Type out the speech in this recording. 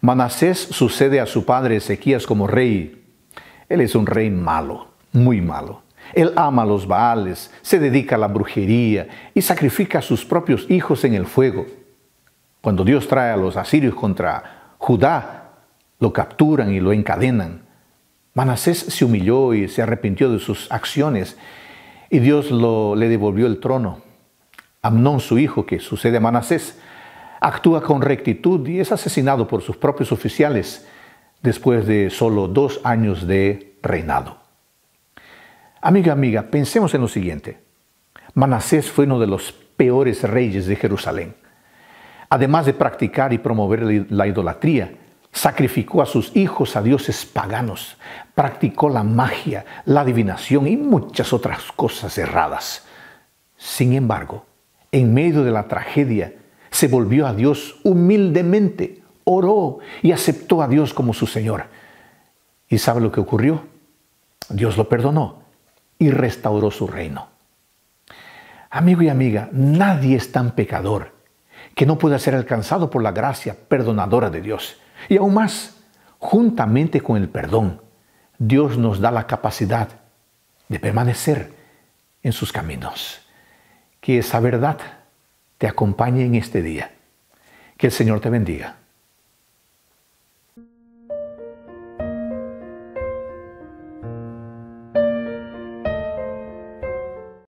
Manasés sucede a su padre Ezequías como rey. Él es un rey malo, muy malo. Él ama a los baales, se dedica a la brujería y sacrifica a sus propios hijos en el fuego. Cuando Dios trae a los asirios contra Judá, lo capturan y lo encadenan. Manasés se humilló y se arrepintió de sus acciones y Dios le devolvió el trono. Amnón, su hijo, que sucede a Manasés, actúa con rectitud y es asesinado por sus propios oficiales después de solo dos años de reinado. Amiga, amiga, pensemos en lo siguiente. Manasés fue uno de los peores reyes de Jerusalén. Además de practicar y promover la idolatría, sacrificó a sus hijos a dioses paganos, practicó la magia, la adivinación y muchas otras cosas erradas. Sin embargo, en medio de la tragedia, se volvió a Dios humildemente, oró y aceptó a Dios como su Señor. ¿Y sabe lo que ocurrió? Dios lo perdonó y restauró su reino. Amigo y amiga, nadie es tan pecador que no pueda ser alcanzado por la gracia perdonadora de Dios. Y aún más, juntamente con el perdón, Dios nos da la capacidad de permanecer en sus caminos. Que esa verdad te acompañe en este día. Que el Señor te bendiga.